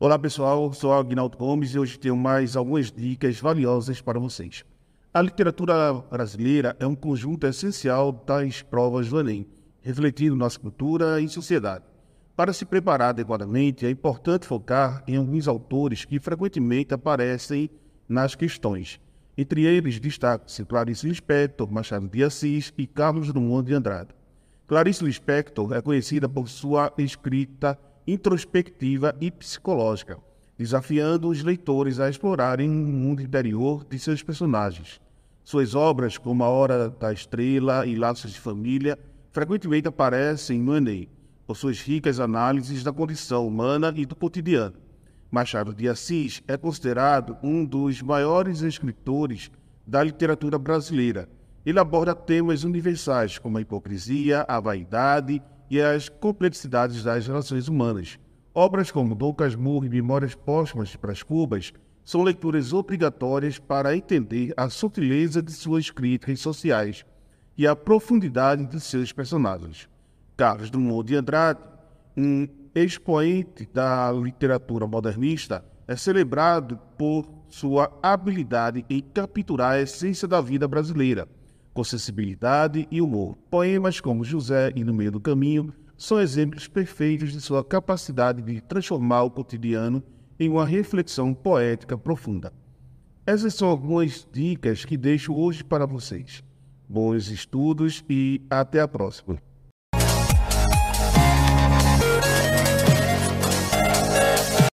Olá pessoal, sou Agnaldo Gomes e hoje tenho mais algumas dicas valiosas para vocês. A literatura brasileira é um conjunto essencial das provas do Enem, refletindo nossa cultura e sociedade. Para se preparar adequadamente, é importante focar em alguns autores que frequentemente aparecem nas questões. Entre eles, destacam-se Clarice Lispector, Machado de Assis e Carlos Drummond de Andrade. Clarice Lispector é conhecida por sua escrita introspectiva e psicológica, desafiando os leitores a explorarem o mundo interior de seus personagens. Suas obras, como A Hora da Estrela e Laços de Família, frequentemente aparecem no Enem, por suas ricas análises da condição humana e do cotidiano. Machado de Assis é considerado um dos maiores escritores da literatura brasileira. Ele aborda temas universais como a hipocrisia, a vaidade e as complexidades das relações humanas. Obras como Dom Casmurro e Memórias Póstumas para as Cubas são leituras obrigatórias para entender a sutileza de suas críticas sociais e a profundidade de seus personagens. Carlos Drummond de Andrade, um expoente da literatura modernista, é celebrado por sua habilidade em capturar a essência da vida brasileira com sensibilidade e humor. Poemas como José e No Meio do Caminho são exemplos perfeitos de sua capacidade de transformar o cotidiano em uma reflexão poética profunda. Essas são algumas dicas que deixo hoje para vocês. Bons estudos e até a próxima!